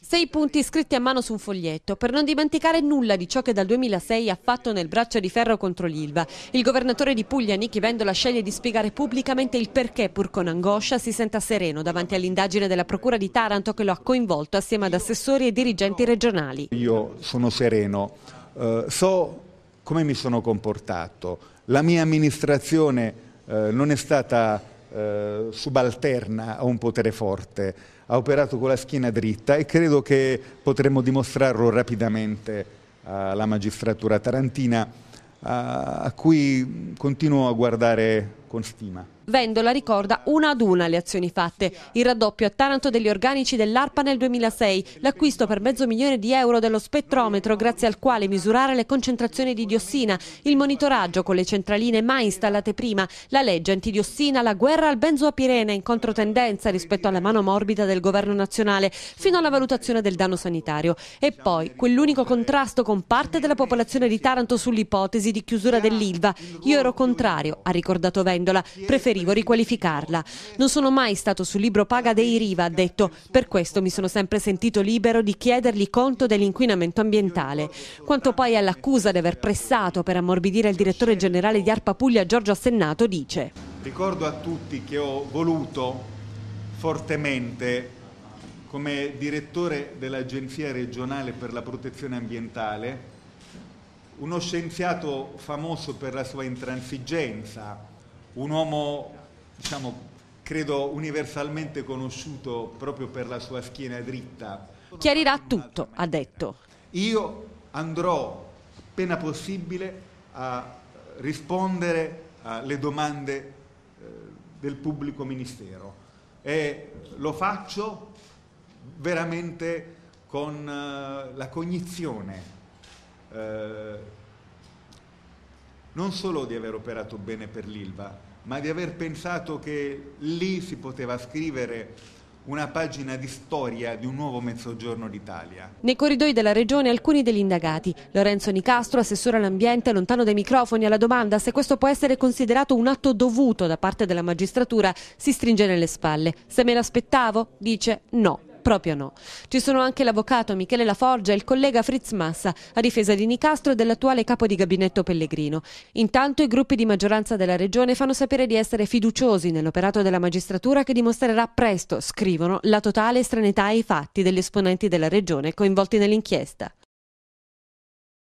Sei punti scritti a mano su un foglietto per non dimenticare nulla di ciò che dal 2006 ha fatto nel braccio di ferro contro l'Ilva. Il governatore di Puglia, Nichi Vendola, sceglie di spiegare pubblicamente il perché, pur con angoscia, si senta sereno davanti all'indagine della Procura di Taranto che lo ha coinvolto assieme ad assessori e dirigenti regionali. Io sono sereno, eh, so come mi sono comportato, la mia amministrazione eh, non è stata eh, subalterna a un potere forte, ha operato con la schiena dritta e credo che potremmo dimostrarlo rapidamente alla magistratura tarantina a, a cui continuo a guardare con stima. Vendola ricorda una ad una le azioni fatte. Il raddoppio a Taranto degli organici dell'ARPA nel 2006, l'acquisto per mezzo milione di euro dello spettrometro grazie al quale misurare le concentrazioni di diossina, il monitoraggio con le centraline mai installate prima, la legge antidiossina, la guerra al benzoapirene in controtendenza rispetto alla mano morbida del governo nazionale, fino alla valutazione del danno sanitario. E poi quell'unico contrasto con parte della popolazione di Taranto sull'ipotesi di chiusura dell'Ilva. Io ero contrario, ha ricordato Vendola vendendola, preferivo riqualificarla. Non sono mai stato sul libro paga dei Riva, ha detto, per questo mi sono sempre sentito libero di chiedergli conto dell'inquinamento ambientale. Quanto poi all'accusa di aver pressato per ammorbidire il direttore generale di Arpa Puglia Giorgio Assennato dice Ricordo a tutti che ho voluto fortemente come direttore dell'Agenzia regionale per la protezione ambientale, uno scienziato famoso per la sua intransigenza, un uomo, diciamo, credo universalmente conosciuto proprio per la sua schiena dritta. Chiarirà tutto, ha detto. Io andrò, appena possibile, a rispondere alle domande eh, del pubblico ministero e lo faccio veramente con eh, la cognizione eh, non solo di aver operato bene per l'Ilva, ma di aver pensato che lì si poteva scrivere una pagina di storia di un nuovo mezzogiorno d'Italia. Nei corridoi della regione alcuni degli indagati. Lorenzo Nicastro, assessore all'ambiente, lontano dai microfoni alla domanda se questo può essere considerato un atto dovuto da parte della magistratura, si stringe nelle spalle. Se me l'aspettavo, dice no. Proprio no. Ci sono anche l'avvocato Michele Laforgia e il collega Fritz Massa a difesa di Nicastro e dell'attuale capo di gabinetto Pellegrino. Intanto i gruppi di maggioranza della regione fanno sapere di essere fiduciosi nell'operato della magistratura che dimostrerà presto, scrivono, la totale estranità ai fatti degli esponenti della regione coinvolti nell'inchiesta.